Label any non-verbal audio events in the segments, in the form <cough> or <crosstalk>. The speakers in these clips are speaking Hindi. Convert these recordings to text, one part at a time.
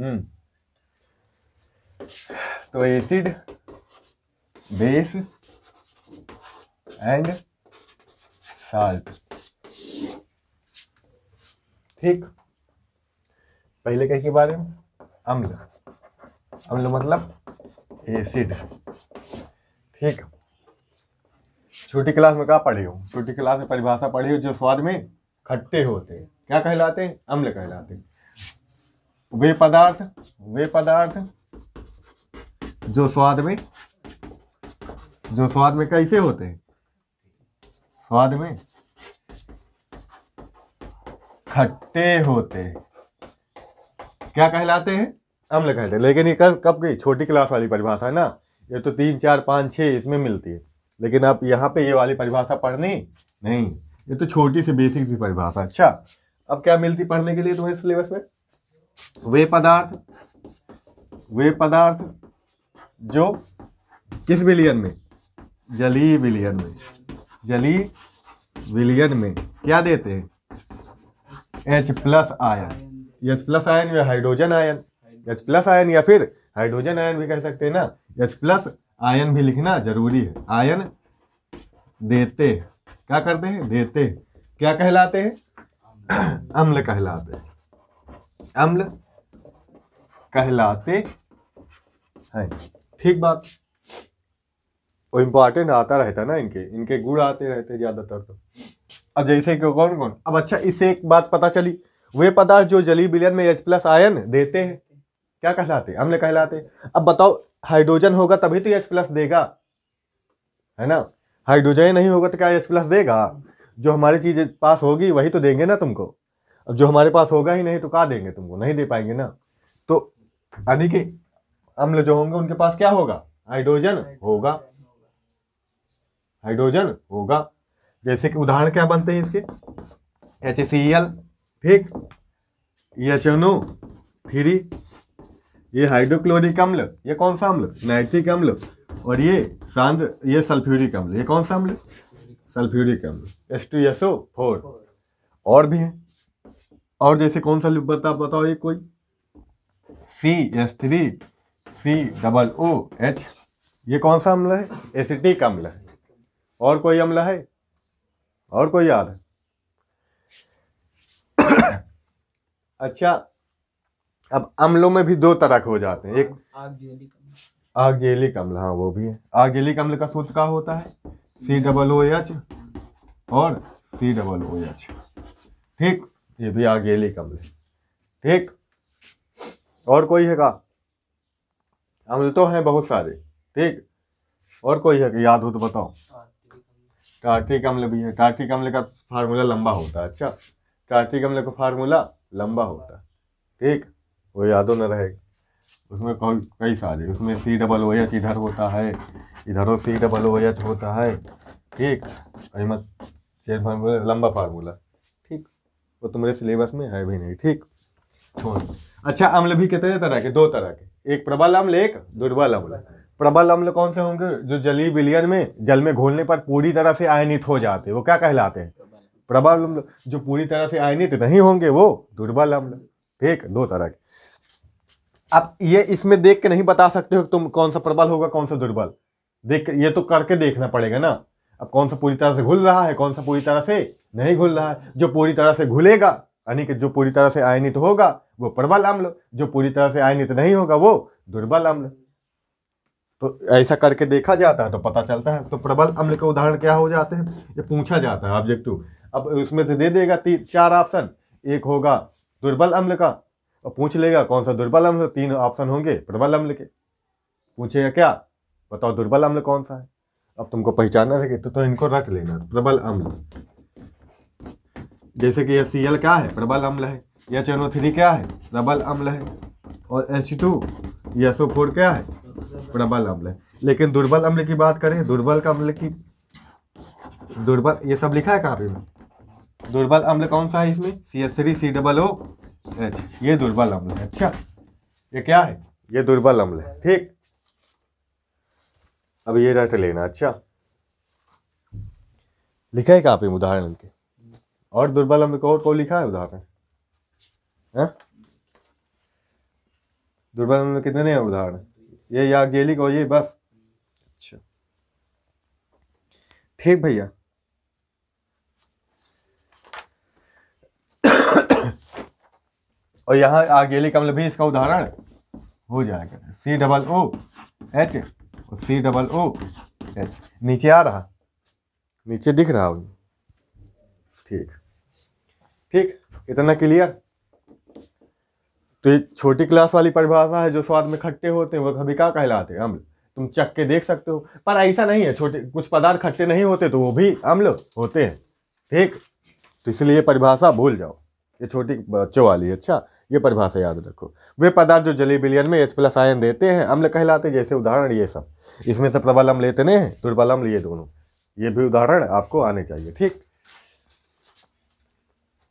हम्म। तो एसिड बेस एंड साल्ट ठीक पहले कह के बारे में अम्ल अम्ल मतलब एसिड ठीक छोटी क्लास में क्या पढ़े हो छोटी क्लास में परिभाषा पढ़ी हो जो स्वाद में खट्टे होते हैं क्या कहलाते हैं अम्ल कहलाते हैं वे पदार्थ वे पदार्थ जो स्वाद में जो स्वाद में कैसे होते हैं स्वाद में खट्टे होते क्या कहलाते हैं अम्ल कहते हैं लेकिन ये कब की छोटी क्लास वाली परिभाषा है ना ये तो तीन चार पाँच छः इसमें मिलती है लेकिन आप यहाँ पे ये वाली परिभाषा पढ़नी नहीं ये तो छोटी सी बेसिक सी परिभाषा अच्छा अब क्या मिलती पढ़ने के लिए तुम्हें सिलेबस में वे पदार्थ वे पदार्थ जो किस विलियन में जली विलियन में जली विलियन में क्या देते हैं H plus ion H plus ion या hydrogen ion H plus ion या फिर हाइड्रोजन आयन भी कह सकते हैं ना एच प्लस आयन भी लिखना जरूरी है आयन देते क्या करते हैं देते क्या कहलाते हैं अम्ल कहलाते हैं अम्ल कहलाते हैं ठीक बात वो इम्पोर्टेंट आता रहता ना इनके इनके गुड़ आते रहते ज़्यादातर तो अब जैसे कि कौन कौन अब अच्छा इससे एक बात पता चली वे पदार्थ जो जली बिलियन में एच प्लस आयन देते हैं क्या कहलाते अम्ल कहलाते अब बताओ हाइड्रोजन होगा तभी तो एच प्लस देगा है ना हाइड्रोजन नहीं होगा तो क्या एच प्लस देगा जो हमारी चीज़ पास होगी वही तो देंगे ना तुमको अब जो हमारे पास होगा ही नहीं तो कहा देंगे तुमको नहीं दे पाएंगे ना तो यानी कि अम्ल जो होंगे उनके पास क्या होगा हाइड्रोजन होगा हाइड्रोजन होगा जैसे कि उदाहरण क्या बनते हैं इसके एच सी एल ठीक एच एन ओ थ्री ये हाइड्रोक्लोरिक अम्ल ये कौन सा अम्ल नाइट्रिक अम्ल और ये सांद ये सल्फ्यूरिक अम्ल ये कौन सा अम्ल सल्फ्यूरिक अम्ल S two S O four और भी हैं और जैसे कौन सा बता बताओ ये कोई C S three C double O H ये कौन सा अम्ल है एसिडिक अम्ल है और कोई अम्ल है और कोई याद है <coughs> अच्छा अब अम्लों में भी दो तरह के हो जाते हैं एक आगेलिक अम्ल हाँ वो भी है आगेलिक अम्ल का सूत्र क्या होता है सी डबल ओ एच और सी डबल ओ एच ठीक ये भी आगेली कमली ठीक और कोई है का अमल तो हैं बहुत सारे ठीक और कोई है का याद हो तो बताओ टार्टिक अम्ल भी है टार्टिक अम्ल का फार्मूला लंबा होता है अच्छा टार्टिक अम्ल का फार्मूला लंबा होता है ठीक वो यादों न रहेगा उसमें कई कई सारे उसमें सी डबल ओ एच इधर होता है इधरों सी डबल ओ एच होता है ठीक अहमद चेयर फार्मूला लंबा फार्मूला वो तुम्हारे तो सिलेबस में है भी नहीं ठीक अच्छा अम्ल भी कितने तरह के दो तरह के एक प्रबल अम्ल एक दुर्बल अम्ल प्रबल अम्ल कौन से होंगे जो जली विलियन में जल में घोलने पर पूरी तरह से आयनित हो जाते हैं वो क्या कहलाते हैं प्रबल अम्ल जो पूरी तरह से आयनित नहीं होंगे वो दुर्बल अम्ल ठीक दो तरह के अब ये इसमें देख के नहीं बता सकते हो तुम कौन सा प्रबल होगा कौन सा दुर्बल देख ये तो करके देखना पड़ेगा ना अब कौन सा पूरी तरह से घुल रहा है कौन सा पूरी तरह से नहीं घुल रहा है जो पूरी तरह से घुलेगा यानी कि जो पूरी तरह से आयनित होगा वो प्रबल अम्ल जो पूरी तरह से आयनित नहीं होगा वो दुर्बल अम्ल तो ऐसा करके देखा जाता है तो पता चलता है तो प्रबल अम्ल के उदाहरण क्या हो जाते हैं ये पूछा जाता है ऑब्जेक्टिव अब उसमें से दे देगा तीन चार ऑप्शन एक होगा दुर्बल अम्ल का और पूछ लेगा कौन सा दुर्बल अम्ल तीन ऑप्शन होंगे प्रबल अम्ल के पूछेगा क्या बताओ दुर्बल अम्ल कौन सा है अब तुमको पहचानना है तो, तो इनको रट लेना प्रबल अम्ल जैसे कि एस सी क्या है प्रबल अम्ल है एच एन थ्री क्या है प्रबल अम्ल है और एच टू यस फोर क्या है प्रबल अम्ल है लेकिन दुर्बल अम्ल की बात करें दुर्बल का अम्ल की दुर्बल ये सब लिखा है कापी में दुर्बल अम्ल कौन सा है इसमें C S three C double O H ये दुर्बल अम्ल है अच्छा ये क्या है ये दुर्बल अम्ल है ठीक अब ये रट लेना अच्छा लिखा है कापी में उदाहरण के और दुर्बल को और को लिखा है उदाहरण दुर्बल में कितने हैं उदाहरण ये याज्ञेलिक और ये बस अच्छा ठीक भैया और यहाँ आगेली कमल मतलब भी इसका उदाहरण हो जाएगा सी डबल ओ एच और सी डबल ओ एच नीचे आ रहा नीचे दिख रहा ठीक ठीक इतना क्लियर तो ये छोटी क्लास वाली परिभाषा है जो स्वाद में खट्टे होते हैं वह कभी क्या कहलाते हैं अम्ल तुम चख के देख सकते हो पर ऐसा नहीं है छोटे कुछ पदार्थ खट्टे नहीं होते तो वो भी अम्ल होते हैं ठीक तो इसलिए परिभाषा भूल जाओ ये छोटी बच्चों वाली अच्छा ये परिभाषा याद रखो वे पदार्थ जो जली बिलियन में एच प्लस आयन देते हैं अम्ल कहलाते हैं जैसे उदाहरण ये सब इसमें से प्रबल अम्ल इतने हैं दुर्बल अम्ल ये दोनों ये भी उदाहरण आपको आने चाहिए ठीक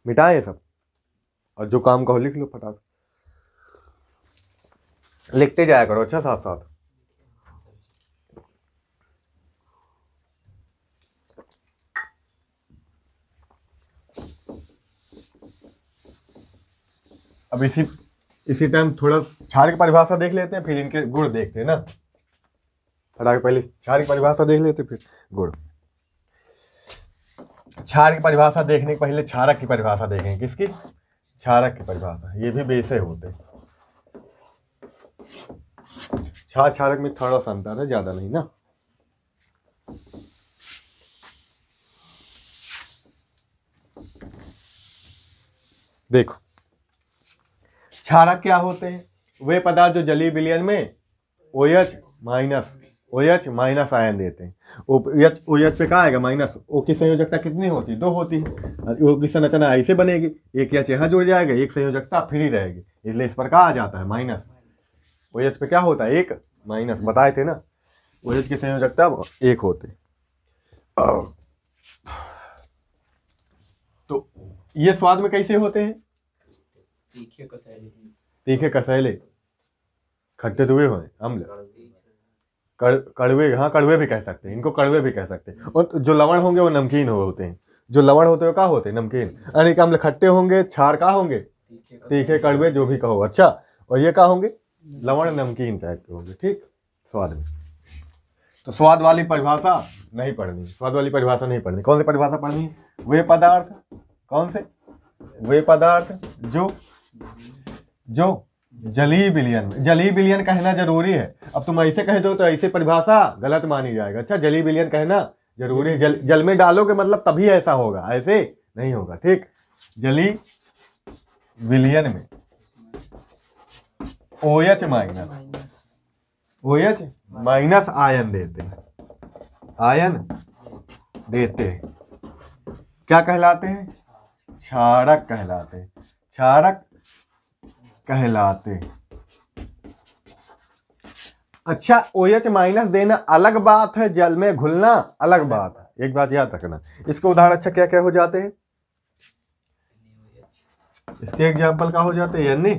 मिटाए ये सब और जो काम कहो लिख लो फटाक लिखते जाया करो अच्छा साथ साथ अब इसी इसी टाइम थोड़ा छाड़ की परिभाषा देख लेते हैं फिर इनके गुण देखते हैं ना फटाक पहले छार की परिभाषा देख लेते हैं फिर गुड़ क्षार की परिभाषा देखने के पहले क्षारक की परिभाषा देखें किसकी क्षारक की परिभाषा ये भी बेसे होते क्षार क्षारक में थोड़ा सा अंतर है ज़्यादा नहीं ना देखो क्षारक क्या होते हैं वे पदार्थ जो जली विलियन में O H minus O H minus ion देते हैं ओ एच ओ एच पे कहाँ आएगा माइनस ओ की संयोजकता कितनी होती है दो होती है ओ की संरचना ऐसे बनेगी एक एच यहाँ जुड़ जाएगा एक संयोजकता फ्री रहेगी इसलिए इस पर कहा आ जाता है माइनस ओ एच पे क्या होता है एक माइनस बताए थे ना ओ एच की संयोजकता एक होते तो ये स्वाद में कैसे होते हैं तीखे कसैले तीखे कसैले खट्टे हुए हों अम्ल कड़ कड़वे हाँ कड़वे भी कह सकते हैं इनको कड़वे भी कह सकते हैं और जो लवण होंगे वो नमकीन हो होते हैं जो लवण होते हैं क्या होते हैं नमकीन यानी कि हम खट्टे होंगे छार का होंगे तीखे कड़वे जो भी कहो अच्छा और ये क्या होंगे लवण नमकीन टाइप के होंगे ठीक स्वाद में तो स्वाद वाली परिभाषा नहीं पढ़नी स्वाद वाली परिभाषा नहीं पढ़नी कौन सी परिभाषा पढ़नी है वे पदार्थ कौन से वे पदार्थ जो जो जली बिलियन जली बिलियन कहना जरूरी है अब तुम ऐसे कह दो तो ऐसे परिभाषा गलत मानी जाएगा अच्छा जली बिलियन कहना जरूरी है जल जल में डालोगे मतलब तभी ऐसा होगा ऐसे नहीं होगा ठीक जली बिलियन में O H minus O H minus ion देते हैं आयन देते हैं क्या कहलाते हैं क्षारक कहलाते हैं क्षारक कहलाते अच्छा ओ एच माइनस देना अलग बात है जल में घुलना अलग बात है एक बात याद रखना इसके उदाहरण अच्छा क्या क्या हो जाते हैं इसके एग्जाम्पल का हो जाते हैं यानी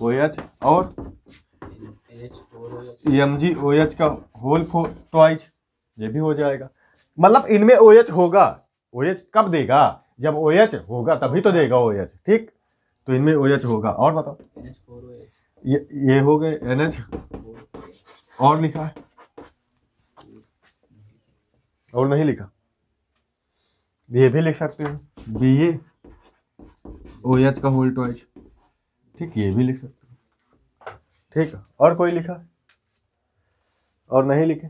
ओ एच और एम जी ओ एच का होल फो ट्वाइज ये भी हो जाएगा मतलब इनमें ओ एच होगा ओ एच कब देगा जब ओ एच होगा तभी तो देगा ओ एच ठीक तो इनमें ओ एच होगा और बताओ ये ये हो गए एन एच और लिखा है और नहीं लिखा ये भी लिख सकते हो बी ए ओ एच का होल टॉइच ठीक ये भी लिख सकते हो ठीक और कोई लिखा और नहीं लिखे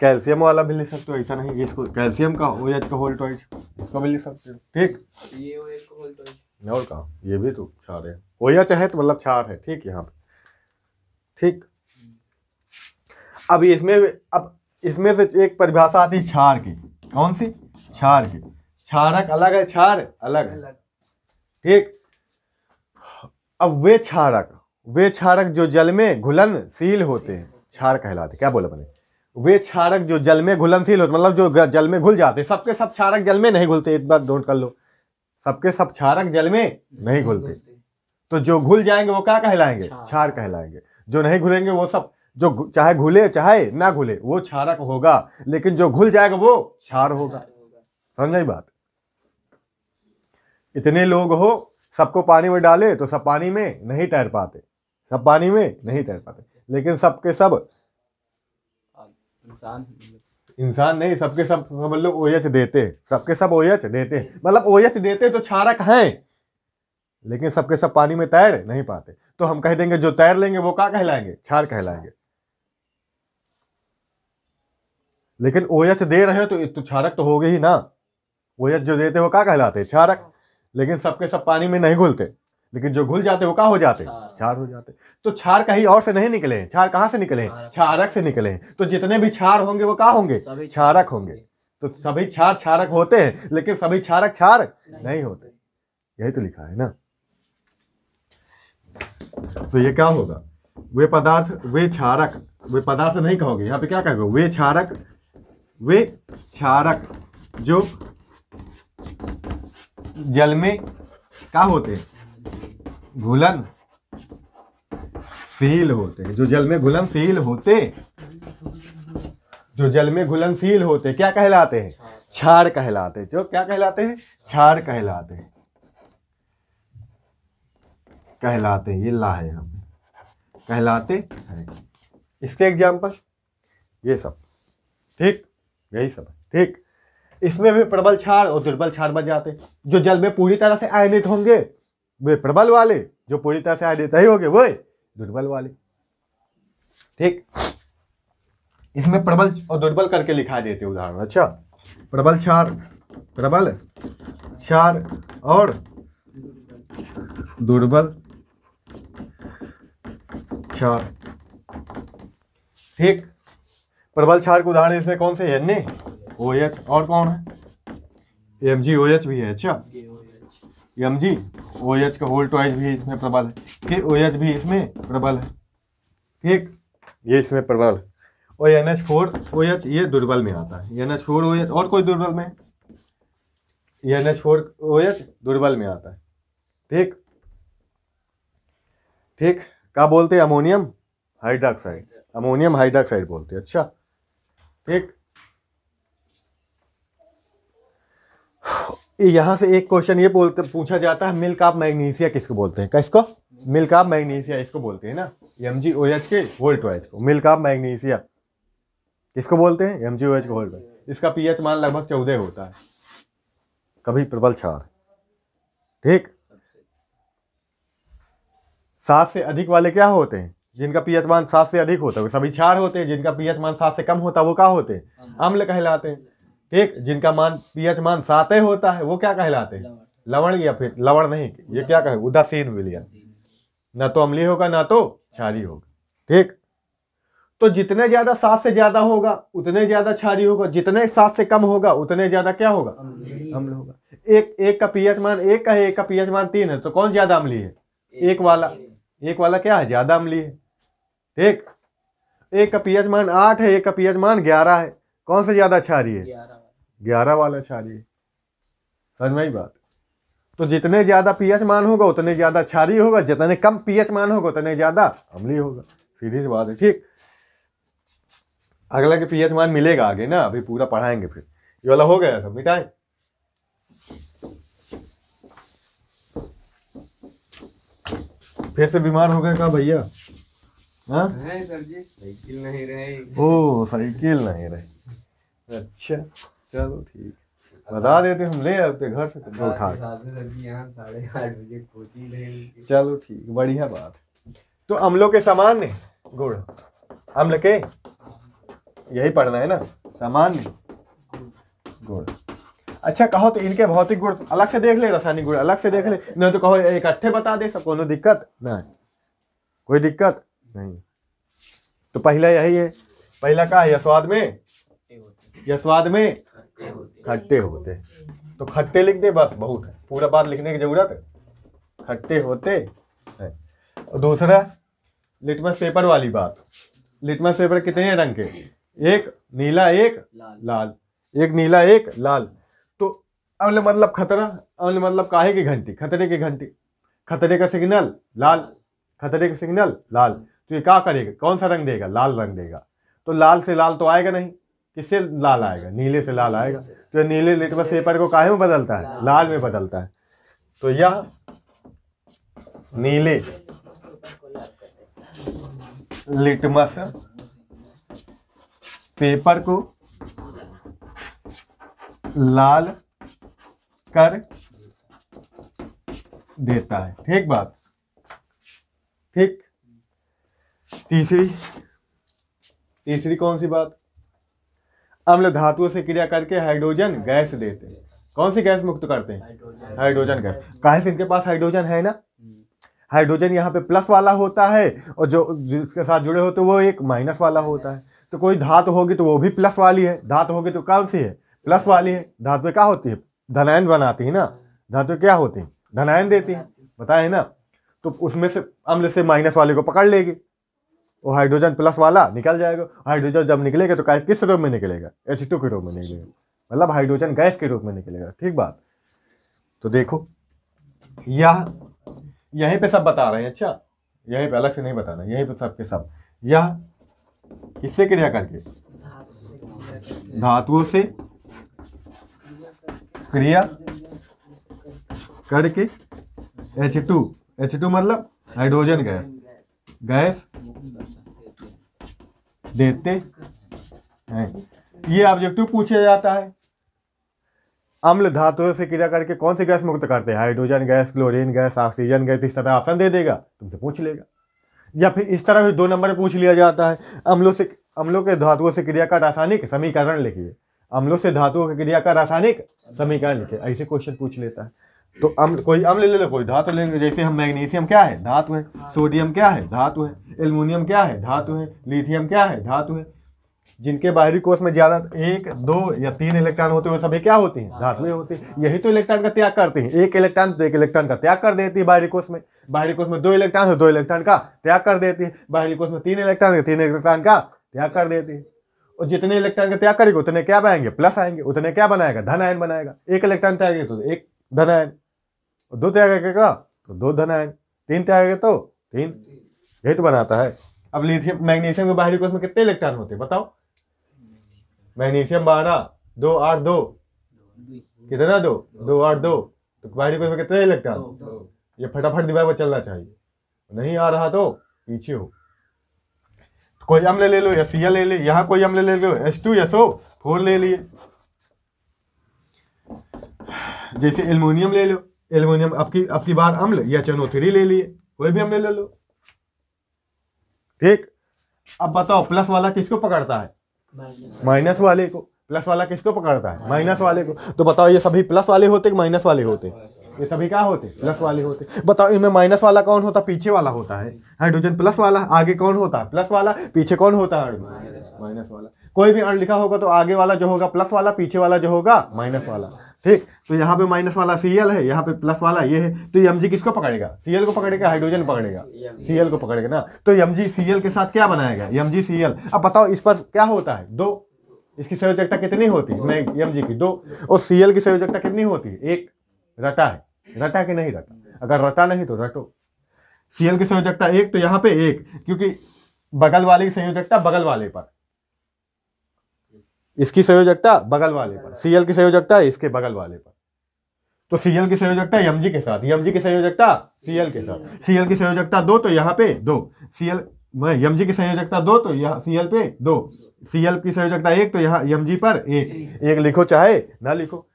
कैल्शियम वाला भी लिख सकते हो ऐसा नहीं इसको कैल्शियम का ओ एच का होल टॉइच इसको भी लिख सकते हो ठीक ये ओ एच का होल टॉइच और कहा ये भी तो क्षार है ओया अच्छा चाहे तो मतलब क्षार है ठीक यहाँ पे ठीक अब इसमें अब इसमें से एक परिभाषा आती है क्षार की कौन सी क्षार की क्षारक अलग है क्षार अलग है ठीक अब वे क्षारक वे क्षारक जो जल में घुलनशील होते हैं क्षार कहलाते क्या बोला मैंने वे क्षारक जो जल में घुलनशील होते मतलब जो जल में घुल जाते सबके सब क्षारक जल में नहीं घुलते एक बार नोट कर लो सबके सब क्षारक जल में नहीं घुलते तो जो घुल जाएंगे वो क्या कहलाएंगे क्षार कहलाएंगे जो नहीं घुलेंगे वो सब जो चाहे घुले चाहे ना घुले वो क्षारक होगा लेकिन जो घुल जाएगा वो क्षार होगा समझ नहीं बात इतने लोग हो सबको पानी में डाले तो सब पानी में नहीं तैर पाते सब पानी में नहीं तैर पाते लेकिन सबके सब इंसान इंसान नहीं सबके सब मतलब ओयच देते सबके सब ओयच देते मतलब ओयच देते तो क्षारक हैं लेकिन सबके सब पानी में तैर नहीं पाते तो हम कह देंगे जो तैर लेंगे वो क्या कहलाएंगे छार कहलाएंगे लेकिन ओयच दे रहे हो तो, तो क्षारक तो गई ही ना ओयच जो देते हो क्या कहलाते क्षारक लेकिन सबके सब पानी में नहीं घुलते लेकिन जो घुल जाते वो कहा हो जाते छार हो जाते तो छार कहीं और से नहीं निकले छार कहाँ से निकले छारक से निकले हैं तो जितने भी छार होंगे वो कहा होंगे छारक होंगे तो सभी छार छारक होते हैं लेकिन सभी छारक छार नहीं होते यही तो लिखा है ना तो ये क्या होगा वे पदार्थ वे छारक वे पदार्थ नहीं कहोगे यहाँ पे क्या कहोगे वे छारक वे क्षारक जो जल में क्या होते हैं घुलन सील होते जो जल में घुलनशील होते जो जल में घुलनशील होते क्या कहलाते हैं छाड़ कहलाते जो क्या कहलाते हैं छाड़ कहलाते हैं कहलाते हैं ये ला है हम कहलाते हैं इसके एग्जाम्पल ये सब ठीक यही सब ठीक इसमें भी प्रबल छाड़ और दुर्बल छाड़ बन जाते जो जल में पूरी तरह से आयनित होंगे वे प्रबल वाले जो पूरी तरह से आदित्य हो गए वे दुर्बल वाले ठीक इसमें प्रबल और दुर्बल करके लिखा देते उदाहरण अच्छा प्रबल क्षार प्रबल क्षार और दुर्बल क्षार ठीक प्रबल क्षार के उदाहरण इसमें कौन से है ओ एच और कौन है एम जी ओ एच भी है अच्छा एम जी ओ एच का वोल्ट वाइज भी इसमें प्रबल है ठीक ओ एच भी इसमें प्रबल है ठीक ये इसमें प्रबल और N H four O H ये दुर्बल में आता है N H four O H और कोई दुर्बल में N H four O H दुर्बल में आता है ठीक ठीक क्या बोलते हैं अमोनियम हाइड्रॉक्साइड अमोनियम हाइड्रॉक्साइड बोलते हैं अच्छा ठीक यहाँ से एक क्वेश्चन ये बोलते पूछा जाता है मिल्क ऑफ मैग्नीशिया किसको बोलते हैं किसको मिल्क ऑफ मैग्नीशिया इसको बोलते हैं ना एम जी ओ एच के वोल्ट वाइज को मिल्क ऑफ मैग्नीशिया किसको बोलते हैं एम जी ओ एच को वोल्ट वाइज इसका पीएच मान लगभग चौदह होता है कभी प्रबल छार ठीक सात से अधिक वाले क्या होते हैं जिनका पीएच मान सात से अधिक होता है सभी क्षार होते हैं जिनका पीएच मान सात से कम होता है वो क्या होते हैं अम्ल कहलाते हैं ठीक जिनका मान पीएच मान सात होता है वो क्या कहलाते हैं लवण या फिर लवण नहीं ये क्या कहे उदासीन विलियन ना तो अम्लीय होगा ना तो छारी होगा ठीक तो जितने ज्यादा सात से ज्यादा होगा उतने ज्यादा छारी होगा जितने सात से कम होगा उतने ज्यादा क्या होगा अम्ल होगा एक एक का पीएच मान एक का है एक का पीएच मान तीन है तो कौन ज्यादा अम्ली है एक वाला एक वाला क्या है ज्यादा अम्ली है ठीक एक का पीएच मान आठ है एक का पीएच मान ग्यारह है कौन से ज्यादा छारी है ग्यारह वाला क्षारीय समझ में बात तो जितने ज़्यादा पीएच मान होगा उतने ज़्यादा क्षारीय होगा जितने कम पीएच मान होगा उतने ज़्यादा अम्लीय होगा सीधी सी बात है ठीक अगला के पीएच मान मिलेगा आगे ना अभी पूरा पढ़ाएंगे फिर ये वाला हो गया सब मिटाए फिर से बीमार हो गया का भैया हाँ? साइकिल नहीं रहे ओ साइकिल नहीं रहे अच्छा चलो ठीक बता देते हम ले आते घर से तो उठा चलो ठीक बढ़िया बात तो अम्लों के सामान्य गुड़ अम्ल के यही पढ़ना है ना सामान्य गुड़ अच्छा कहो तो इनके भौतिक गुण अलग से देख ले रासायनिक गुण अलग से देख ले नहीं तो कहो इकट्ठे बता दे सब कोनो दिक्कत नहीं कोई दिक्कत नहीं तो पहला यही है पहला का है यह स्वाद में यह स्वाद में खट्टे होते तो खट्टे लिख दे बस बहुत है पूरा बात लिखने की जरूरत है खट्टे होते और दूसरा लिटमस पेपर वाली बात लिटमस पेपर कितने रंग के एक नीला एक लाल, एक नीला एक लाल तो अमल मतलब खतरा अमल मतलब काहे की घंटी खतरे की घंटी खतरे का सिग्नल लाल खतरे का सिग्नल लाल तो ये क्या करेगा कौन सा रंग देगा लाल रंग देगा तो लाल से लाल तो आएगा नहीं किससे लाल आएगा नीले से लाल आएगा तो नीले लिटमस पेपर को काहे में बदलता है लाल में बदलता है तो यह नीले लिटमस पेपर को लाल कर देता है ठीक बात ठीक तीसरी तीसरी कौन सी बात अम्ल धातुओं से क्रिया करके हाइड्रोजन गैस देते हैं कौन सी गैस मुक्त करते हैं हाइड्रोजन गैस कहा से इनके पास हाइड्रोजन है ना हाइड्रोजन हम्म। यहाँ पे प्लस वाला होता है और जो जिसके साथ जुड़े होते वो एक माइनस वाला होता है तो कोई धातु होगी तो वो भी प्लस वाली है धातु होगी तो कौन सी है प्लस वाली है धातु क्या होती है धनायन बनाती है ना धातु क्या होती है धनायन देती है बताए ना तो उसमें से अम्ल से माइनस वाले को पकड़ लेगी वो हाइड्रोजन प्लस वाला निकल जाएगा हाइड्रोजन जब निकलेगा तो किस रूप में निकलेगा एच टू के रूप में निकलेगा मतलब हाइड्रोजन गैस के रूप में निकलेगा ठीक बात तो देखो यह यहीं पे सब बता रहे हैं अच्छा यहीं पे अलग से नहीं बताना यहीं पे सब के सब यह किससे क्रिया करके धातुओं से क्रिया करके एच टू एच टू मतलब हाइड्रोजन गैस गैस देते हैं ये ऑब्जेक्टिव पूछा जाता है अम्ल धातुओं से क्रिया करके कौन सी गैस मुक्त करते हैं hydrogen gas chlorine gas oxygen gas इस तरह ऑप्शन दे देगा तुमसे पूछ लेगा या फिर इस तरह भी दो नंबर पूछ लिया जाता है अम्लों से अम्लों के धातुओं से क्रिया का रासायनिक समीकरण लिखिए अम्लों से धातुओं की क्रिया का रासायनिक समीकरण लिखिए ऐसे क्वेश्चन पूछ लेता है तो अम्ल कोई अम्ल ले लो कोई धातु ले जैसे हम मैग्नीशियम क्या है धातु है सोडियम क्या है धातु है एल्यूमिनियम क्या है धातु है लिथियम क्या है धातु है जिनके बाहरी कोष में ज्यादा एक दो या तीन इलेक्ट्रॉन होते हैं वो सभी क्या होते हैं धातु होते हैं यही तो इलेक्ट्रॉन का त्याग करते हैं एक इलेक्ट्रॉन तो एक इलेक्ट्रॉन का त्याग कर देती है बाहरी कोष में बाहरी कोष में दो इलेक्ट्रॉन है दो इलेक्ट्रॉन का त्याग कर देती है बाहरी कोष में तीन इलेक्ट्रॉन है तीन इलेक्ट्रॉन का त्याग कर देती है और जितने इलेक्ट्रॉन का त्याग करेगी उतने क्या बनाएंगे प्लस आएंगे उतने क्या बनाएगा धन आयन बनाएगा एक इलेक्ट्रॉन त्याग तो एक धन आयन दो त्याग करेगा तो दो धन आयन तीन त्याग तो तीन यही तो बनाता है अब लिथियम मैग्नीशियम के बाहरी कोष में कितने इलेक्ट्रॉन होते हैं बताओ मैग्नीशियम बारह दो आठ दो कितना दो दो आठ दो तो बाहरी कोष में कितने इलेक्ट्रॉन ये फटाफट दिमाग में चलना चाहिए नहीं आ रहा तो पीछे हो तो कोई अम्ल ले लो या सी ले ले यहाँ कोई अम्ल ले लो S two S O four ले लिए जैसे एल्युमिनियम ले लो एल्युमिनियम आपकी आपकी बार अम्ल या चनो थ्री ले लिए कोई भी अम्ल ले लो ठीक अब बताओ प्लस वाला किसको पकड़ता है माइनस वाले को प्लस वाला किसको पकड़ता है माइनस वाले को तो बताओ ये सभी प्लस वाले होते माइनस वाले होते ये सभी क्या होते प्लस वाले होते बताओ इनमें माइनस वाला कौन होता पीछे वाला होता है हाइड्रोजन प्लस वाला आगे कौन होता है प्लस वाला पीछे कौन होता है माइनस वाला कोई भी अण लिखा होगा तो आगे वाला जो होगा प्लस वाला पीछे वाला जो होगा माइनस वाला ठीक तो यहाँ पे माइनस वाला सी है यहाँ पे प्लस वाला ये है तो एम किसको पकड़ेगा सी को पकड़ेगा हाइड्रोजन पकड़ेगा सी को पकड़ेगा ना तो एम जी के साथ क्या बनाया गया एम अब बताओ इस पर क्या होता है दो इसकी संयोजकता कितनी होती है एम जी की दो और सी की संयोजकता कितनी होती है एक रटा है रटा कि नहीं रटा अगर रटा नहीं तो रटो सी की संयोजकता एक तो यहाँ पे एक क्योंकि बगल वाले की संयोजकता बगल वाले पर इसकी संयोजकता बगल वाले पर सीएल की संयोजकता इसके बगल वाले पर तो सीएल की संयोजकता एमजी के साथ एमजी की संयोजकता सीएल के साथ सीएल की संयोजकता दो तो यहाँ पे दो सीएल यमजी की संयोजकता दो तो यहाँ सीएल पे दो सीएल की संयोजकता एक तो यहाँ यमजी पर एक एक लिखो चाहे ना लिखो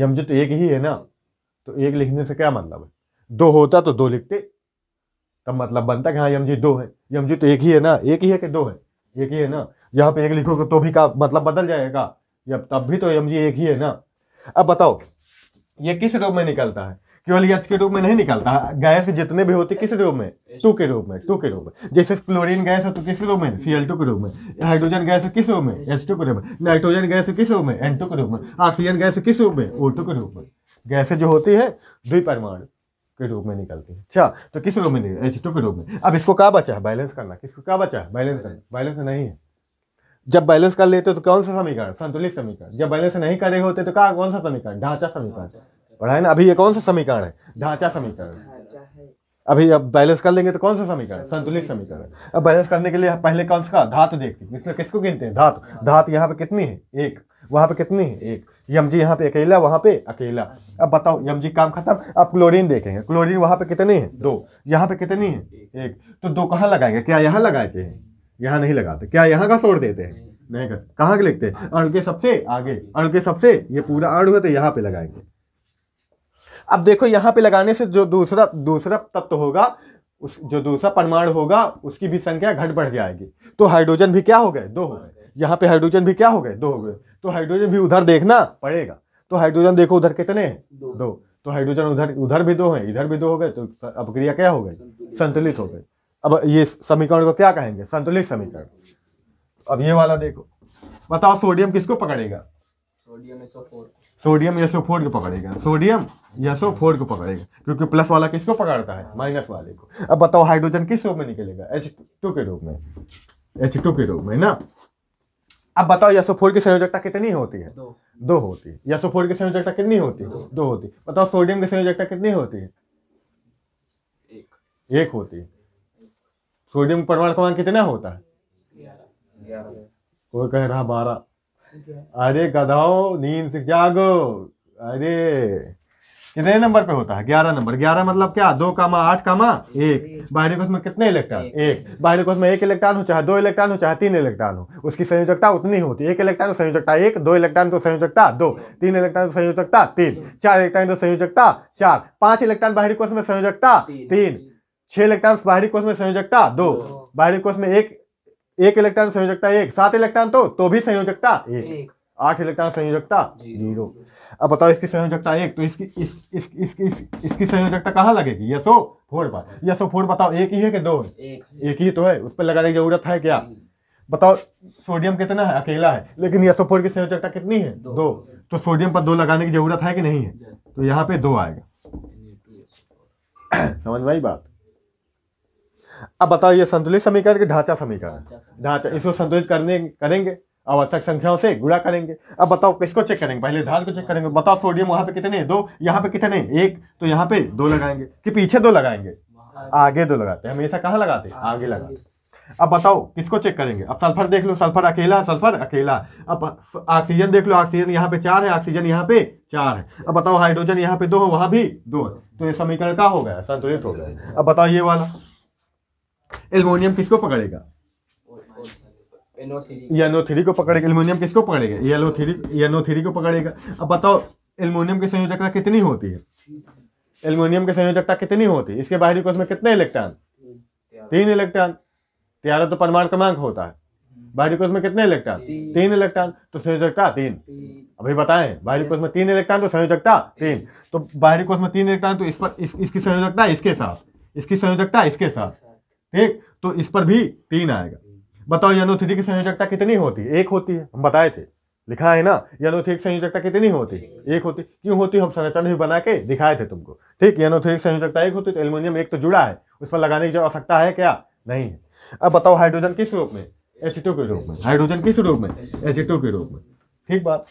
यमजी तो एक ही है ना तो एक लिखने से क्या मतलब है दो होता तो दो लिखते तब मतलब बनता कि हाँ यमजी दो है यमजी तो एक ही है ना एक ही है कि दो है एक ही है ना यहाँ पे एक लिखोगे तो भी का मतलब बदल जाएगा या तब भी तो एम जी एक ही है ना अब बताओ ये किस रूप में निकलता है केवल यच के रूप में नहीं निकलता है गैस जितने भी होते किस रूप में टू के रूप में टू के रूप में जैसे क्लोरीन गैस है तो किस रूप में सी एल टू के रूप में हाइड्रोजन गैस है किस रूप में एच टू के रूप में नाइट्रोजन गैस है किस रूप में एन टू के रूप में ऑक्सीजन गैस किस रूप में ओ टू के रूप में गैस जो होती है परमाणु के रूप में निकलती है अच्छा तो किस रूप में एच टू के रूप में अब इसको क्या बचा है बैलेंस करना किसको क्या बचा है बैलेंस करना बैलेंस नहीं है जब बैलेंस कर लेते तो कौन सा समीकरण संतुलित समीकरण जब बैलेंस नहीं कर रहे होते तो क्या कौन सा समीकरण ढांचा समीकरण पढ़ा है ना अभी ये कौन सा समीकरण है ढांचा समीकरण अभी अब बैलेंस कर लेंगे तो कौन सा समीकरण संतुलित समीकरण अब बैलेंस करने के लिए पहले कौन सा धातु देखते हैं इसलिए किसको गिनते हैं धातु हाँ। धातु यहाँ पे कितनी है एक वहाँ पे कितनी है एक यम जी यहाँ पे अकेला वहाँ पे अकेला अब बताओ यम जी काम खत्म अब क्लोरीन देखेंगे क्लोरीन वहाँ पे कितनी है दो यहाँ पे कितनी है एक तो दो कहाँ लगाएंगे क्या यहाँ लगाए लगाएंगे यहाँ नहीं लगाते क्या यहाँ का छोड़ देते हैं नहीं कर कहाँ के लिखते हैं हाँ। अड़ के सबसे आगे अड़ के सबसे ये पूरा अड़ हुआ तो यहाँ पे लगाएंगे अब देखो यहाँ पे लगाने से जो दूसरा दूसरा तत्व होगा उस जो दूसरा परमाणु होगा उसकी भी संख्या घट बढ़ जाएगी तो हाइड्रोजन भी क्या हो गए दो हो गए यहाँ पे हाइड्रोजन भी क्या हो गए दो हो गए तो हाइड्रोजन भी उधर देखना पड़ेगा तो हाइड्रोजन देखो उधर कितने हैं दो तो हाइड्रोजन उधर उधर भी दो हैं इधर भी दो हो गए तो क्रिया क्या हो गई संतुलित हो गई अब ये समीकरण को क्या कहेंगे संतुलित समीकरण अब ये वाला देखो बताओ सोडियम किसको पकड़ेगा sodium SO sodium SO four को पकड़ेगा सोडियम एसओ फोर को पकड़ेगा क्योंकि प्लस वाला किसको पकड़ता है माइनस वाले को अब बताओ हाइड्रोजन किस रूप में निकलेगा एच टू के रूप में एच टू के रूप में ना अब बताओ यसो फोर की संयोजकता कितनी होती है दो, होती है यसो फोर की संयोजकता कितनी होती है दो, होती है बताओ सोडियम की संयोजकता कितनी होती है एक होती है सोडियम परमाणु का मान कितना होता है कोई कह रहा बारह अरे गधाओ नींद से जागो अरे कितने नंबर पे होता है ग्यारह नंबर ग्यारह मतलब क्या दो कामा आठ कामा एक बाहरी कोष में कितने इलेक्ट्रॉन एक बाहरी कोष में एक इलेक्ट्रॉन हो चाहे दो इलेक्ट्रॉन हो चाहे तीन इलेक्ट्रॉन हो उसकी संयोजकता उतनी होती है एक इलेक्ट्रॉन तो संयोजकता एक दो इलेक्ट्रॉन तो संयोजकता दो तीन इलेक्ट्रॉन तो संयोजकता तीन चार इलेक्ट्रॉन तो संयोजकता चार पांच इलेक्ट्रॉन बाहरी कोष में संयोजकता तीन छह इलेक्ट्रॉन बाहरी कोष में संयोजकता दो बाहरी कोष में एक एक इलेक्ट्रॉन संयोजकता एक सात इलेक्ट्रॉन तो तो भी संयोजकता एक आठ इलेक्ट्रॉन संयोजकता जीरो अब बताओ इसकी संयोजकता एक तो इसकी इस, इस, इस, इस, इसकी संयोजकता कहाँ लगेगी यसो फोर पर यसो फोर बताओ एक ही है कि दो है एक ही तो है उस पर लगाने की जरूरत है क्या हम्म। बताओ सोडियम कितना है अकेला है लेकिन यसो फोर की संयोजकता कितनी है दो, दो। तो सोडियम पर दो लगाने की जरूरत है कि नहीं है तो यहाँ पे दो आएगा <coughs> समझ में आई बात अब बताओ ये संतुलित समीकरण के ढांचा समीकरण ढांचा इसको संतुलित करने करेंगे आवश्यक संख्याओं से गुणा करेंगे अब बताओ किसको चेक करेंगे पहले धार को चेक करेंगे बताओ सोडियम वहां पे कितने दो यहाँ पे कितने एक तो यहाँ पे दो लगाएंगे कि पीछे दो लगाएंगे आगे दो लगाते हैं हमेशा कहाँ लगाते हैं आगे लगाते अब बताओ किसको चेक करेंगे अब सल्फर देख लो सल्फर अकेला सल्फर अकेला अब ऑक्सीजन देख लो ऑक्सीजन यहाँ पे चार है ऑक्सीजन यहाँ पे चार है अब बताओ हाइड्रोजन यहाँ पे दो है वहां भी दो है तो ये समीकरण का हो गया संतुलित हो गया अब बताओ ये वाला एलमोनियम किसको पकड़ेगा एनो थ्री को पकड़ेगा एलमोनियम किसको पकड़ेगा येलो थ्री येनो थ्री को पकड़ेगा अब बताओ एलमोनियम की संयोजकता कितनी होती है एलमोनियम की संयोजकता कितनी होती है इसके बाहरी कोष में कितने इलेक्ट्रॉन तीन इलेक्ट्रॉन त्यारह तो परमाणु क्रमांक होता है बाहरी कोष में कितने इलेक्ट्रॉन तीन इलेक्ट्रॉन तो संयोजकता तीन अभी बताएं बाहरी कोष में तीन इलेक्ट्रॉन तो संयोजकता तीन तो बाहरी कोष में तीन इलेक्ट्रॉन तो इस पर इसकी संयोजकता इसके साथ इसकी संयोजकता इसके साथ ठीक तो इस पर भी तीन आएगा बताओ यनो की संयोजकता कितनी होती है एक होती है हम बताए थे लिखा है ना यनोथिक संयोजकता कितनी होती है एक होती क्यों होती हम संरचना भी बना के दिखाए थे तुमको ठीक यनोथिक संयोजकता एक होती तो एल्यूमिनियम एक तो जुड़ा है उस पर लगाने की जो आवश्यकता है क्या नहीं है अब बताओ हाइड्रोजन किस रूप में एच के रूप में हाइड्रोजन किस रूप में एच के रूप में ठीक बात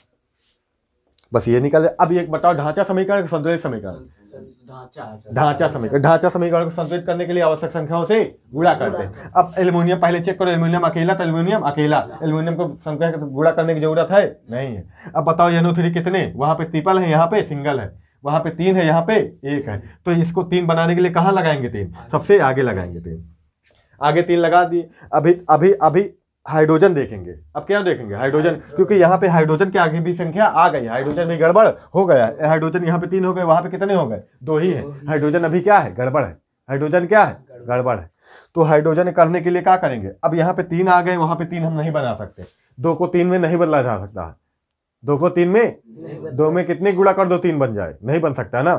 बस ये निकल अब एक बताओ ढांचा समीकरण संतुलित समीकरण ढांचा समीकरण ढांचा समीकरण को संतुलित करने के लिए आवश्यक संख्याओं से गुड़ा करते हैं अब एल्युमिनियम पहले चेक करो एल्युमिनियम अकेला तो एल्युमिनियम अकेला एल्युमिनियम को संख्या गुड़ा करने की जरूरत है नहीं है अब बताओ एनो थ्री कितने वहाँ पे ट्रिपल है यहाँ पे सिंगल है वहाँ पे तीन है यहाँ पे एक है तो इसको तीन बनाने के लिए कहाँ लगाएंगे तीन सबसे आगे लगाएंगे तीन आगे तीन लगा दिए अभी अभी अभी हाइड्रोजन देखेंगे अब क्या देखेंगे हाइड्रोजन क्योंकि यहाँ पे हाइड्रोजन के आगे भी संख्या आ गई हाइड्रोजन में गड़बड़ हो गया है हाइड्रोजन यहाँ पे तीन हो गए वहां पे कितने हो गए दो ही है हाइड्रोजन अभी क्या है गड़बड़ है हाइड्रोजन क्या है गड़बड़ है तो हाइड्रोजन करने के लिए क्या करेंगे अब यहाँ पे तीन आ गए वहां पे तीन हम नहीं बना सकते दो को तीन में नहीं बदला जा सकता है दो को तीन में दो में कितने गुड़ा कर दो तीन बन जाए नहीं बन सकता ना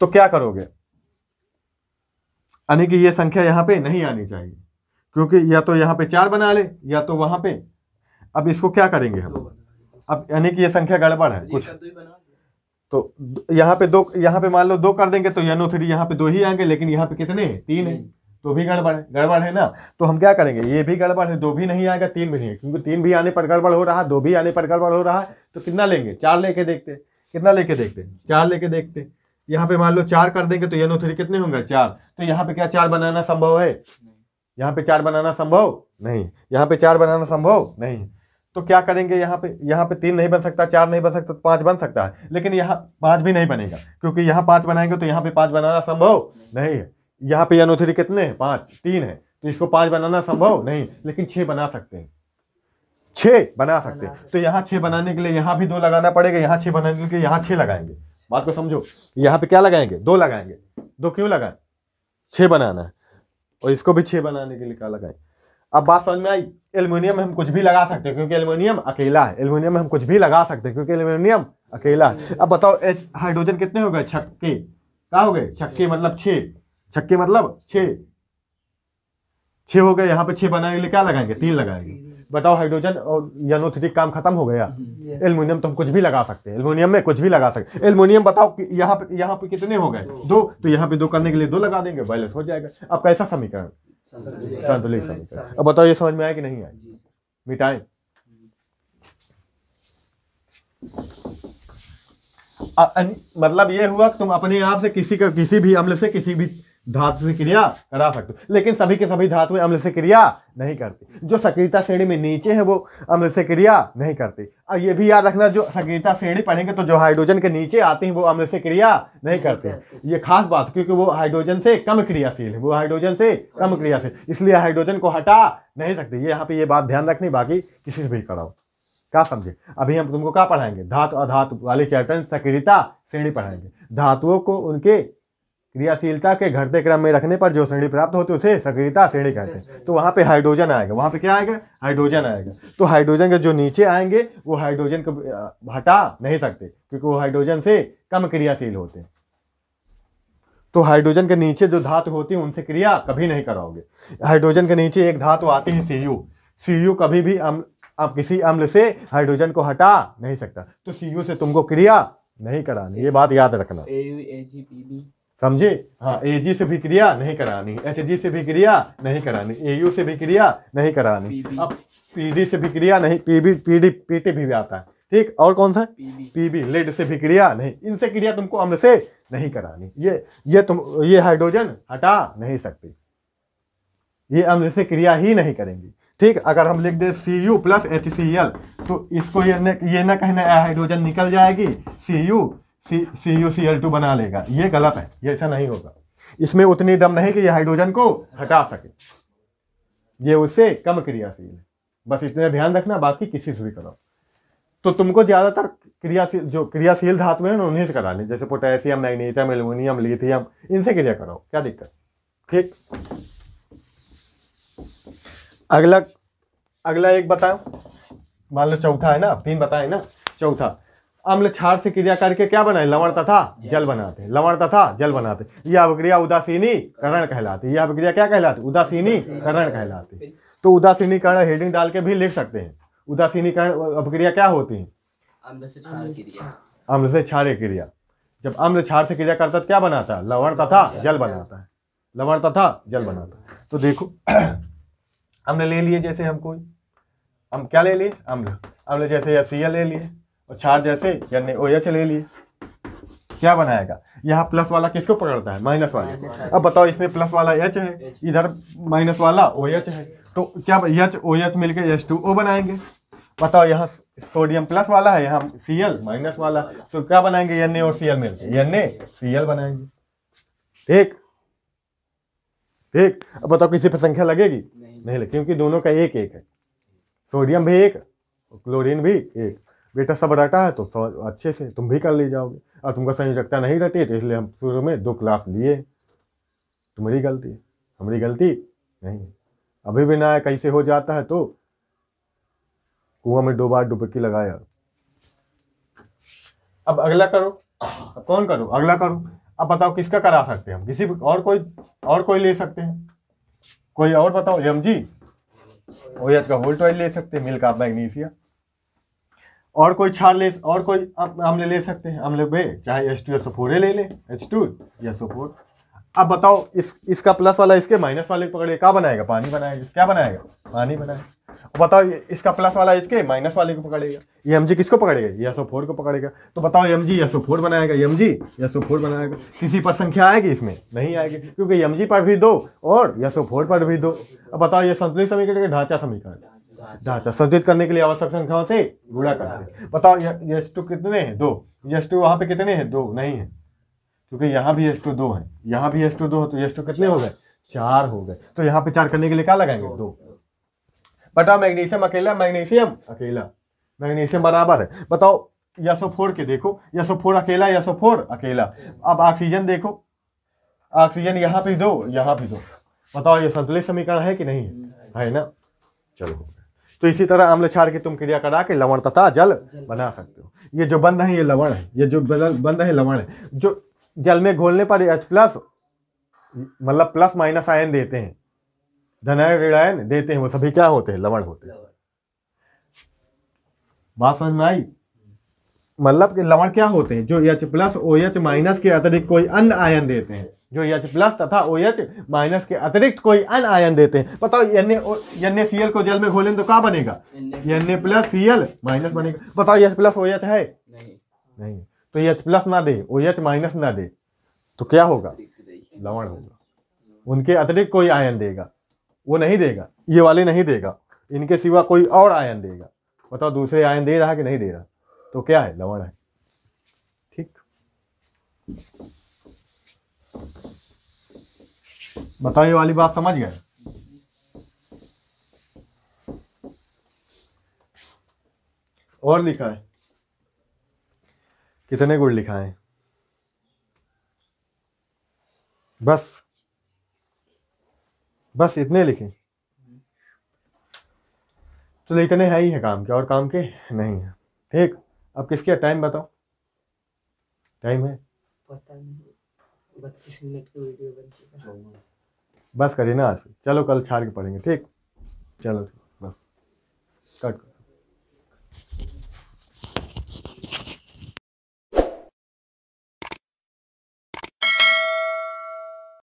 तो क्या करोगे यानी कि ये संख्या यहाँ पे नहीं आनी चाहिए क्योंकि या तो यहाँ पे चार बना ले या तो वहां पे अब इसको क्या करेंगे हम अब यानी कि ये संख्या गड़बड़ है कुछ तो यहाँ पे दो यहाँ पे मान लो दो कर देंगे तो यनो थ्री यहाँ पे दो ही आएंगे लेकिन यहाँ पे कितने तीन है तो भी गड़बड़ है गड़बड़ है ना तो हम क्या करेंगे ये भी गड़बड़ है दो भी नहीं आएगा तीन भी नहीं क्योंकि तीन भी आने पर गड़बड़ हो रहा है दो भी आने पर गड़बड़ हो रहा है तो कितना लेंगे चार लेके देखते कितना लेके देखते चार लेके देखते यहाँ पे मान लो चार कर देंगे तो यनो थ्री कितने होंगे चार तो यहाँ पे क्या चार बनाना संभव है यहाँ पे चार बनाना संभव नहीं यहाँ पे चार बनाना संभव नहीं तो क्या करेंगे यहाँ पे यहाँ पे तीन नहीं बन सकता चार नहीं बन सकता तो पाँच बन सकता है लेकिन यहाँ पाँच भी नहीं बनेगा क्योंकि यहाँ पाँच बनाएंगे तो यहाँ पे पाँच बनाना संभव नहीं है यहाँ पे अनुथिरी कितने हैं पाँच तीन है तो इसको पाँच बनाना संभव नहीं लेकिन छः बना सकते हैं छः बना सकते हैं तो यहाँ छः बनाने के लिए यहाँ भी दो लगाना पड़ेगा यहाँ छः बनाने के लिए यहाँ छः लगाएंगे बात को समझो यहाँ पे क्या लगाएंगे दो लगाएंगे दो क्यों लगाए छः बनाना है और इसको भी छः बनाने के लिए क्या लगाए अब बात समझ में आई एल्युमिनियम में हम कुछ भी लगा सकते हैं क्योंकि एल्युमिनियम अकेला है एल्युमिनियम में हम कुछ भी लगा सकते हैं क्योंकि एल्युमिनियम अकेला है अब बताओ एच हाइड्रोजन कितने हो गए छक्के क्या हो गए छक्के मतलब छः छक्के मतलब छः छः हो गए यहाँ पे छः बनाने के लिए क्या लगाएंगे तीन लगाएंगे बताओ हाइड्रोजन और यनो थ्री काम खत्म हो गया एल्यूमिनियम तो हम कुछ भी लगा सकते हैं एल्यूमिनियम में कुछ भी लगा सकते हैं एल्यूमिनियम बताओ यहाँ पे यहाँ पे कितने हो गए दो तो यहाँ पे दो करने के लिए दो लगा देंगे बैलेंस हो जाएगा अब कैसा समीकरण संतुलित समीकरण अब बताओ ये समझ में आया कि नहीं आया मिटाए मतलब ये हुआ कि तुम अपने आप से किसी का किसी भी अम्ल से किसी भी धातु से क्रिया करा सकते लेकिन सभी के सभी धातु अम्ल से क्रिया नहीं करती जो सक्रियता श्रेणी में नीचे है वो अम्ल से क्रिया नहीं करती और ये भी याद रखना जो सक्रियता श्रेणी पढ़ेंगे तो जो हाइड्रोजन के नीचे आते हैं वो अम्ल से क्रिया नहीं करते हैं ये खास बात क्योंकि वो हाइड्रोजन से कम क्रियाशील है वो हाइड्रोजन से कम क्रियाशील इसलिए हाइड्रोजन को हटा नहीं सकते ये यहाँ पे ये बात ध्यान रखनी बाकी किसी से भी कराओ क्या समझे अभी हम तुमको क्या पढ़ाएंगे धातु अधातु वाले चैप्टर सक्रियता श्रेणी पढ़ाएंगे धातुओं को उनके क्रियाशीलता के घटते क्रम में रखने पर जो श्रेणी प्राप्त होती है उसे सक्रियता श्रेणी कहते हैं तो वहाँ पे हाइड्रोजन आएगा वहाँ पे क्या आएगा हाइड्रोजन आएगा तो हाइड्रोजन के जो नीचे आएंगे वो हाइड्रोजन को हटा नहीं सकते क्योंकि वो हाइड्रोजन से कम क्रियाशील होते हैं तो हाइड्रोजन के नीचे जो धातु होती है उनसे क्रिया कभी नहीं कराओगे हाइड्रोजन के नीचे एक धातु आती है सी यू सी यू कभी भी अम्ल आप किसी अम्ल से हाइड्रोजन को हटा नहीं सकता तो सी से तुमको क्रिया नहीं करानी ये बात याद रखना समझे हाँ ए जी से भी क्रिया नहीं करानी एच जी से भी क्रिया नहीं करानी ए यू से भी क्रिया नहीं करानी अब पी डी से भी क्रिया नहीं P B P D P T भी आता है ठीक और कौन सा पी बी लेड से भी क्रिया नहीं इनसे क्रिया तुमको अम्ल से नहीं करानी ये ये तुम ये हाइड्रोजन हटा नहीं सकती ये अम्ल से क्रिया ही नहीं करेंगे ठीक अगर हम लिख दें C U plus H C L तो इसको ये न, ये ना कहना हाइड्रोजन निकल जाएगी C U C C U C L two बना लेगा ये गलत है ये ऐसा नहीं होगा इसमें उतनी दम नहीं कि ये हाइड्रोजन को हटा सके ये उससे कम क्रियाशील है बस इतना ध्यान रखना बाकी किसी से भी करो तो तुमको ज़्यादातर क्रियाशील जो क्रियाशील धातु हैं उन्हीं से करानी जैसे पोटेशियम मैग्नीशियम एल्यूमिनियम लिथियम इनसे क्रिया करो क्या दिक्कत ठीक अगला अगला एक बताओ मान लो चौथा है ना तीन बताए ना चौथा अम्ल क्षार से क्रिया करके क्या बनाए लवण तथा जल बनाते लवण तथा जल बनाते यह अभिक्रिया उदासीनी करण कहलाती यह अभिक्रिया क्या कहलाती उदासीनी करण कहलाती तो उदासीनी करण हेडिंग डाल के भी लिख सकते हैं उदासीनी करण अभिक्रिया क्या होती है अम्ल से क्षार क्रिया जब अम्ल क्षार से क्रिया करता क्या बनाता है लवण तथा जल बनाता है लवण तथा जल बनाता तो देखो <clears throat> हमने ले लिए जैसे हम कोई हम क्या ले लिए अम्ल अम्ल जैसे या सीएल ले लिए और क्षार जैसे यानी ओ एच ले लिए क्या बनाएगा यहाँ प्लस वाला किसको पकड़ता है माइनस वाला अब बताओ इसमें प्लस वाला एच है इधर माइनस वाला ओ एच है तो क्या एच ओ एच मिलकर एच टू ओ बनाएंगे बताओ यहाँ सोडियम प्लस वाला है यहाँ सी एल माइनस वाला तो क्या बनाएंगे एन और सी एल मिलकर एन ए सी एल बनाएंगे ठीक ठीक अब बताओ किसी पर संख्या लगेगी नहीं, नहीं लगे क्योंकि दोनों का एक एक है सोडियम भी एक क्लोरीन भी एक बेटा सब रटा है तो सब अच्छे से तुम भी कर ले जाओगे और तुमका संयोजकता नहीं रटी तो इसलिए हम शुरू में दो क्लास लिए तुम्हारी गलती हमारी गलती नहीं अभी भी ना कैसे हो जाता है तो कुआ में दो बार डुबकी लगाया अब अगला करो अब कौन करो अगला करो अब बताओ किसका करा सकते हैं हम किसी और कोई और कोई ले सकते हैं कोई और बताओ एम जी ओएच का होल्ड ऑयल ले सकते हैं मिल्क ऑफ मैग्नीशिया और कोई छाल ले और कोई अम्ल ले सकते हैं अम्ल बे चाहे H two S O four ए ले लें H two S O four अब बताओ इस इसका प्लस वाला इसके माइनस वाले को पकड़ेगा क्या बनाएगा पानी बनाएगा क्या बनाएगा पानी बनाएगा बताओ इसका प्लस वाला इसके माइनस वाले को पकड़ेगा ये एम जी किसको पकड़ेगा ये सो फोर को पकड़ेगा तो बताओ M G S O four बनाएगा M G S O four बनाएगा किसी पर संख्या आएगी इसमें नहीं आएगी क्योंकि एम जी पर भी दो और यसो फोर पर भी दो अब बताओ ये संतुलित समीकरण ढांचा समीकरण अच्छा संतुलित करने के लिए आवश्यक संख्याओं से गुणा करते हैं हाँ। बताओ ये टू कितने हैं दो यश टू वहाँ पे कितने हैं दो नहीं है क्योंकि यहाँ भी एस टू दो है यहाँ भी एस टू दो है तो यश टू कितने हो गए चार हो गए तो यहाँ पे चार करने के लिए क्या लगाएंगे दो बताओ मैग्नीशियम अकेला मैग्नीशियम अकेला मैग्नीशियम बराबर है बताओ यसो फोर के देखो यसो फोर अकेला यसो फोर अकेला अब ऑक्सीजन देखो ऑक्सीजन यहाँ पे दो यहाँ पे दो बताओ ये संतुलित समीकरण है कि नहीं है हम्म। ना चलो तो इसी तरह अम्ल छाड़ के तुम क्रिया करा के लवण तथा जल बना सकते हो ये जो बंद है ये लवण है ये जो बंद है लवण है जो जल में घोलने पर एच प्लस मतलब प्लस माइनस आयन देते हैं धनायन ऋणायन देते हैं वो सभी क्या होते हैं लवण होते हैं बात समझ में आई मतलब कि लवण क्या होते हैं जो H plus O H minus के अतिरिक्त कोई अन्य आयन देते हैं जो एच प्लस तथा ओ एच माइनस के अतिरिक्त कोई अन आयन देते हैं बताओ एन सी एल को जल में घोलें तो क्या बनेगा N A plus C L minus बनेगा बताओ एच प्लस ओ एच है नहीं नहीं तो एच प्लस ना दे ओ एच माइनस ना दे तो क्या होगा लवण होगा उनके अतिरिक्त कोई आयन देगा वो नहीं देगा ये वाले नहीं देगा इनके सिवा कोई और आयन देगा बताओ दूसरे आयन दे रहा कि नहीं दे रहा तो क्या है लवण है ठीक बताइए वाली बात समझ गए और लिखा है कितने गुड़ लिखा है बस बस इतने लिखे तो इतने है ही है काम के और काम के नहीं है ठीक अब किसके टाइम बताओ टाइम है पता नहीं बत्तीस मिनट की वीडियो बनती है बस करिए ना आज चलो कल छाड़ के पढ़ेंगे ठीक चलो बस कट कर